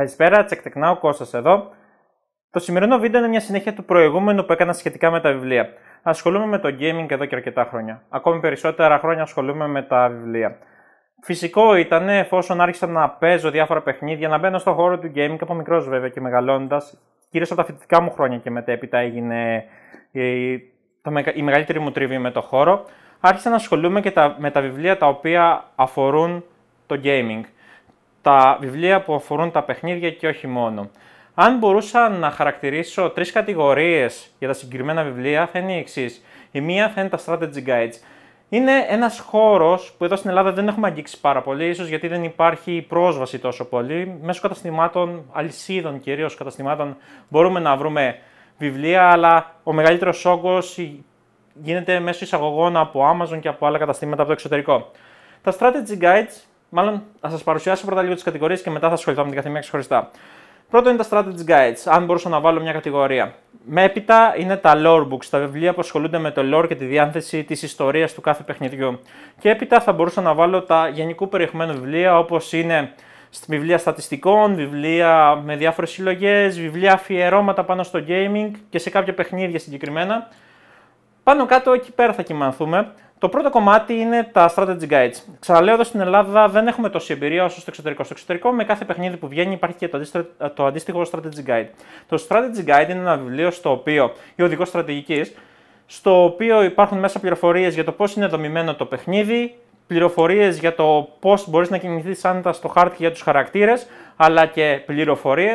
Καλησπέρα, ο Κώστας εδώ. Το σημερινό βίντεο είναι μια συνέχεια του προηγούμενου που έκανα σχετικά με τα βιβλία. Ασχολούμαι με το gaming εδώ και αρκετά χρόνια. Ακόμη περισσότερα χρόνια ασχολούμαι με τα βιβλία. Φυσικό ήταν εφόσον άρχισα να παίζω διάφορα παιχνίδια, να μπαίνω στον χώρο του gaming από μικρός βέβαια και μεγαλώντας. Κυρίως από τα φοιτητικά μου χρόνια και μετέπειτα έγινε ε, η μεγαλύτερη μου τρίβη με το χώρο. Άρχισα να ασχολούμαι και με τα βιβλία τα οποία αφορούν το gaming τα βιβλία που αφορούν τα παιχνίδια και όχι μόνο. Αν μπορούσα να χαρακτηρίσω τρεις κατηγορίες για τα συγκεκριμένα βιβλία, θα είναι η εξής. Η μία θα είναι τα strategy guides. Είναι ένας χώρος που εδώ στην Ελλάδα δεν έχουμε αγγίξει πάρα πολύ, ίσως γιατί δεν υπάρχει πρόσβαση τόσο πολύ. Μέσω καταστημάτων, αλυσίδων κυρίως καταστημάτων, μπορούμε να βρούμε βιβλία, αλλά ο μεγαλύτερος όγκος γίνεται μέσω εισαγωγών από Amazon και από άλλα καταστήματα από το εξωτερικό. Τα strategy guides Μάλλον θα σας παρουσιάσω πρώτα λίγο τις κατηγορίες και μετά θα ασχοληθώ με την καθημερινή ξεχωριστά. Πρώτο είναι τα strategy guides, αν μπορούσα να βάλω μια κατηγορία. Έπειτα είναι τα lore books, τα βιβλία που ασχολούνται με το lore και τη διάθεση της ιστορίας του κάθε παιχνιδιού. Και έπειτα θα μπορούσα να βάλω τα γενικού περιεχομένου βιβλία, όπως είναι βιβλία στατιστικών, βιβλία με διάφορες συλλογές, βιβλία αφιερώματα πάνω στο gaming και σε κάποια παιχνίδια συγκεκριμένα. Πάνω κάτω εκεί πέρα θα κοιμανθούμε. Το πρώτο κομμάτι είναι τα strategy guides. Ξαναλέω εδώ στην Ελλάδα δεν έχουμε τόση εμπειρία όσο στο εξωτερικό. Στο εξωτερικό, με κάθε παιχνίδι που βγαίνει, υπάρχει και το αντίστοιχο strategy guide. Το strategy guide είναι ένα βιβλίο στο οποίο, ή οδηγός στρατηγικής, στο οποίο υπάρχουν μέσα πληροφορίες για το πώς είναι δομημένο το παιχνίδι, πληροφορίες για το πώς μπορείς να κινηθείς άνετα στο χάρτη για τους χαρακτήρες, αλλά και πληροφορίες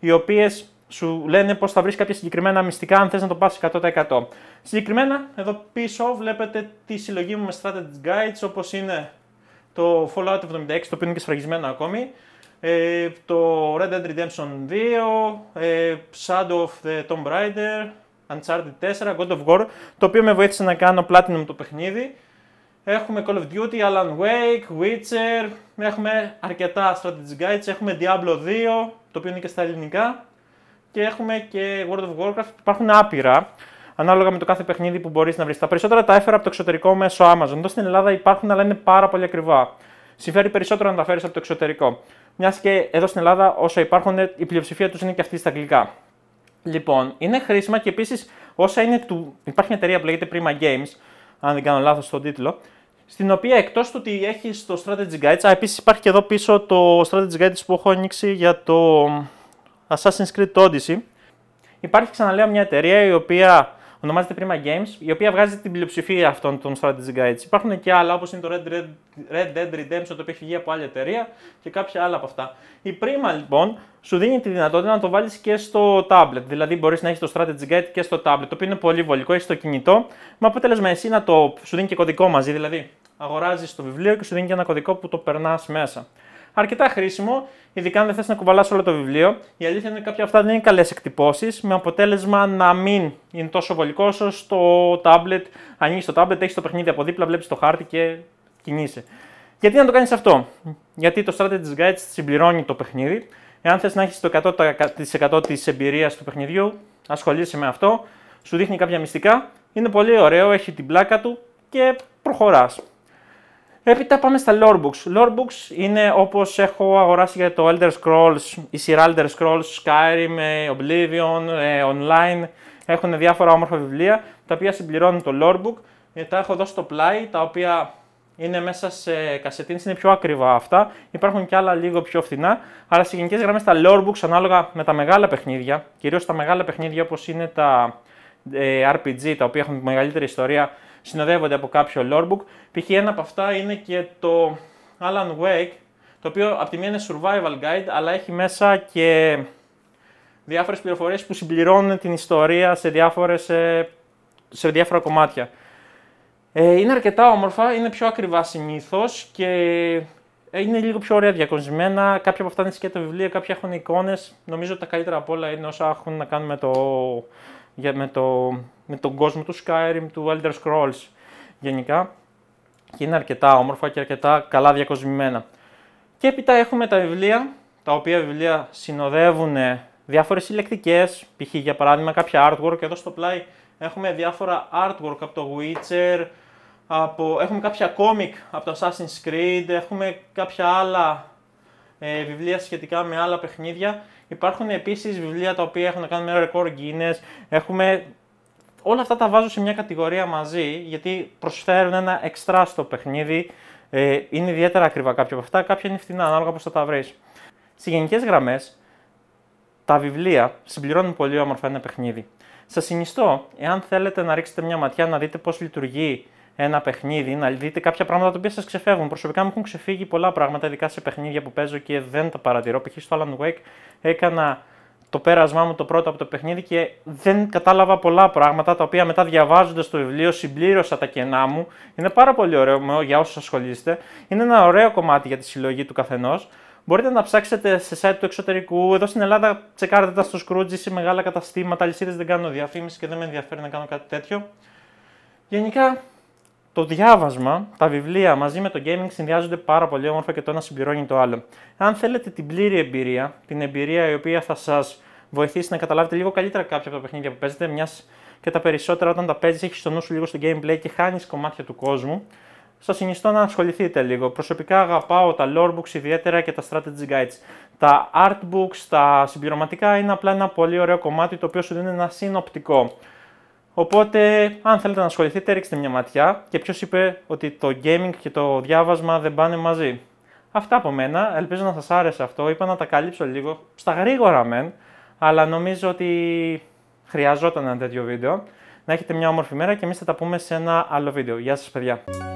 οι οποίες σου λένε πώς θα βρεις κάποια συγκεκριμένα μυστικά αν θες να το πα 100%. Συγκεκριμένα, εδώ πίσω βλέπετε τη συλλογή μου με strategy guides όπως είναι το Fallout 76, το οποίο είναι και σφραγισμένο ακόμη, ε, το Red Dead Redemption 2, ε, Shadow of the Tomb Raider, Uncharted 4, God of War, το οποίο με βοήθησε να κάνω platinum το παιχνίδι. Έχουμε Call of Duty, Alan Wake, Witcher, έχουμε αρκετά strategy guides, έχουμε Diablo 2, το οποίο είναι και στα ελληνικά, και έχουμε και World of Warcraft. Υπάρχουν άπειρα ανάλογα με το κάθε παιχνίδι που μπορείς να βρεις. Τα περισσότερα τα έφερα από το εξωτερικό μέσω Amazon. Εδώ στην Ελλάδα υπάρχουν, αλλά είναι πάρα πολύ ακριβά. Συμφέρει περισσότερο να τα φέρεις από το εξωτερικό. Μιας και εδώ στην Ελλάδα όσα υπάρχουν, η πλειοψηφία τους είναι και αυτή στα αγγλικά. Λοιπόν, είναι χρήσιμα και επίσης όσα είναι του. Υπάρχει μια εταιρεία που λέγεται Prima Games, αν δεν κάνω λάθος τον τίτλο, στην οποία εκτός του ότι έχεις το Strategy Guides, επίσης υπάρχει και εδώ πίσω το Strategy Guides που έχω ανοίξει για το Assassin's Creed Odyssey, υπάρχει ξαναλέω μια εταιρεία η οποία ονομάζεται Prima Games, η οποία βγάζει την πλειοψηφία αυτών των strategy guides. Υπάρχουν και άλλα, όπως είναι το Red, Red, Red Dead Redemption, το οποίο έχει βγει από άλλη εταιρεία και κάποια άλλα από αυτά. Η Prima λοιπόν σου δίνει τη δυνατότητα να το βάλεις και στο tablet. Δηλαδή, μπορείς να έχεις το strategy guide και στο tablet, το οποίο είναι πολύ βολικό, έχεις το κινητό, με αποτέλεσμα εσύ να το σου δίνει και κωδικό μαζί. Δηλαδή, αγοράζεις το βιβλίο και σου δίνει και ένα κωδικό που το περνάς μέσα αρκετά χρήσιμο, ειδικά αν δεν θες να κουβαλάς όλο το βιβλίο. Η αλήθεια είναι ότι κάποια αυτά δεν είναι καλές εκτυπώσεις, με αποτέλεσμα να μην είναι τόσο βολικό όσο στο τάμπλετ. Ανοίγεις το τάμπλετ, έχεις το παιχνίδι από δίπλα, βλέπεις το χάρτη και κινείσαι. Γιατί να το κάνεις αυτό, Γιατί το Strategy Guides συμπληρώνει το παιχνίδι. Εάν θες να έχεις το 100% της εμπειρίας του παιχνιδιού, ασχολείσαι με αυτό, σου δείχνει κάποια μυστικά. Είναι πολύ ωραίο, έχει την πλάκα του και προχωράς. Έπειτα πάμε στα lore books. Lore books είναι όπως έχω αγοράσει για το Elder Scrolls, η σειρά Elder Scrolls, Skyrim, ε, Oblivion, ε, Online. Έχουν διάφορα όμορφα βιβλία τα οποία συμπληρώνουν το lore book. Ε, τα έχω εδώ στο πλάι, τα οποία είναι μέσα σε κασετίνες, είναι πιο ακριβά αυτά. Υπάρχουν κι άλλα λίγο πιο φθηνά. Αλλά σε γενικές γραμμές τα lore books ανάλογα με τα μεγάλα παιχνίδια, κυρίως τα μεγάλα παιχνίδια όπως είναι τα RPG, τα οποία έχουν μεγαλύτερη ιστορία, συνοδεύονται από κάποιο lorebook. Π.χ. ένα από αυτά είναι και το Alan Wake, το οποίο από τη μία είναι survival guide, αλλά έχει μέσα και διάφορες πληροφορίες που συμπληρώνουν την ιστορία σε, διάφορες, ε, σε διάφορα κομμάτια. Ε, είναι αρκετά όμορφα, είναι πιο ακριβά συνήθως και είναι λίγο πιο ωραία διακοσμημένα. Κάποια από αυτά είναι σκέτα βιβλία, κάποια έχουν εικόνες. Νομίζω τα καλύτερα από όλα είναι όσα έχουν να κάνουν με το με τον κόσμο του Skyrim, του Elder Scrolls γενικά και είναι αρκετά όμορφα και αρκετά καλά διακοσμημένα. Και έπειτα έχουμε τα βιβλία, τα οποία βιβλία συνοδεύουν ε, διάφορες συλλεκτικές, π.χ. για παράδειγμα κάποια artwork, εδώ στο πλάι έχουμε διάφορα artwork από το Witcher, από... έχουμε κάποια comic από το Assassin's Creed, έχουμε κάποια άλλα ε, βιβλία σχετικά με άλλα παιχνίδια. Υπάρχουν επίσης βιβλία τα οποία έχουν να κάνουν με ρεκόρ Guinness, έχουμε όλα αυτά τα βάζω σε μια κατηγορία μαζί, γιατί προσφέρουν ένα εξτρά στο παιχνίδι. Ε, είναι ιδιαίτερα ακριβά κάποια από αυτά, κάποια είναι φθηνά, ανάλογα πώς θα τα βρεις. Σε γενικές γραμμές, τα βιβλία συμπληρώνουν πολύ όμορφα ένα παιχνίδι. Σας συνιστώ, εάν θέλετε να ρίξετε μια ματιά να δείτε πώς λειτουργεί ένα παιχνίδι, να δείτε κάποια πράγματα τα οποία σας ξεφεύγουν. Προσωπικά μου έχουν ξεφύγει πολλά πράγματα, ειδικά σε παιχνίδια που παίζω και δεν τα παρατηρώ. Π.χ. στο Alan Wake έκανα το πέρασμά μου το πρώτο από το παιχνίδι και δεν κατάλαβα πολλά πράγματα τα οποία μετά διαβάζοντας το βιβλίο συμπλήρωσα τα κενά μου. Είναι πάρα πολύ ωραίο για όσους ασχολείστε. Είναι ένα ωραίο κομμάτι για τη συλλογή του καθενός. Μπορείτε να ψάξετε σε site του εξωτερικού. Εδώ στην Ελλάδα τσεκάρετε τα στο Scrooge σε μεγάλα καταστήματα. Αλυσίδες δεν κάνω διαφήμιση και δεν με ενδιαφέρει να κάνω κάτι τέτοιο. Γενικά το διάβασμα, τα βιβλία μαζί με το gaming συνδυάζονται πάρα πολύ όμορφα και το ένα συμπληρώνει το άλλο. Αν θέλετε την πλήρη εμπειρία, την εμπειρία η οποία θα σας βοηθήσει να καταλάβετε λίγο καλύτερα κάποια από τα παιχνίδια που παίζετε, μιας και τα περισσότερα όταν τα παίζεις έχεις στο νου σου λίγο στο gameplay και χάνεις κομμάτια του κόσμου. Σας συνιστώ να ασχοληθείτε λίγο. Προσωπικά αγαπάω τα lore books ιδιαίτερα και τα strategy guides. Τα art books, τα συμπληρωματικά είναι απλά ένα πολύ ωραίο κομμάτι το οποίο σου δίνει ένα συνοπτικό Οπότε, αν θέλετε να ασχοληθείτε, ρίξτε μια ματιά. Και ποιος είπε ότι το gaming και το διάβασμα δεν πάνε μαζί. Αυτά από μένα. Ελπίζω να σας άρεσε αυτό. Είπα να τα καλύψω λίγο στα γρήγορα μεν, αλλά νομίζω ότι χρειαζόταν ένα τέτοιο βίντεο. Να έχετε μια όμορφη μέρα και εμείς θα τα πούμε σε ένα άλλο βίντεο. Γεια σας, παιδιά.